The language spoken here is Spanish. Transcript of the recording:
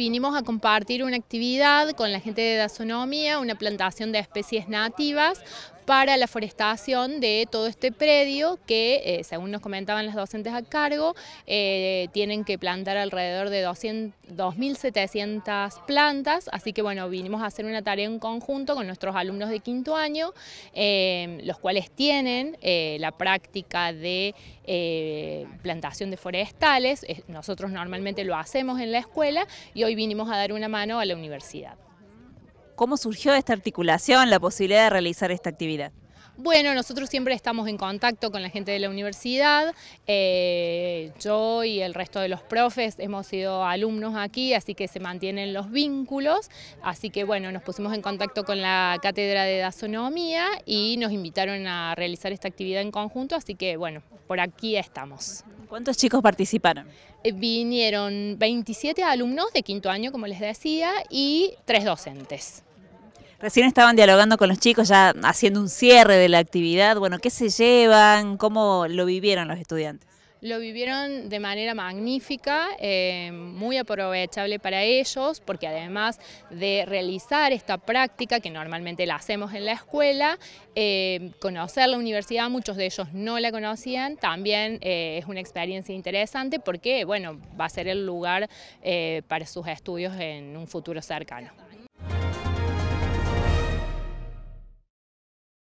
vinimos a compartir una actividad con la gente de Dazonomía, una plantación de especies nativas, para la forestación de todo este predio que, eh, según nos comentaban las docentes a cargo, eh, tienen que plantar alrededor de 2.700 plantas, así que bueno, vinimos a hacer una tarea en conjunto con nuestros alumnos de quinto año, eh, los cuales tienen la práctica de plantación de forestales, nosotros normalmente lo hacemos en la escuela y hoy vinimos a dar una mano a la universidad. ¿Cómo surgió esta articulación, la posibilidad de realizar esta actividad? Bueno, nosotros siempre estamos en contacto con la gente de la universidad. Eh, yo y el resto de los profes hemos sido alumnos aquí, así que se mantienen los vínculos. Así que bueno, nos pusimos en contacto con la Cátedra de Dazonomía y nos invitaron a realizar esta actividad en conjunto, así que bueno, por aquí estamos. ¿Cuántos chicos participaron? Eh, vinieron 27 alumnos de quinto año, como les decía, y tres docentes. Recién estaban dialogando con los chicos, ya haciendo un cierre de la actividad. Bueno, ¿qué se llevan? ¿Cómo lo vivieron los estudiantes? Lo vivieron de manera magnífica, eh, muy aprovechable para ellos, porque además de realizar esta práctica, que normalmente la hacemos en la escuela, eh, conocer la universidad, muchos de ellos no la conocían, también eh, es una experiencia interesante porque bueno, va a ser el lugar para sus estudios en un futuro cercano.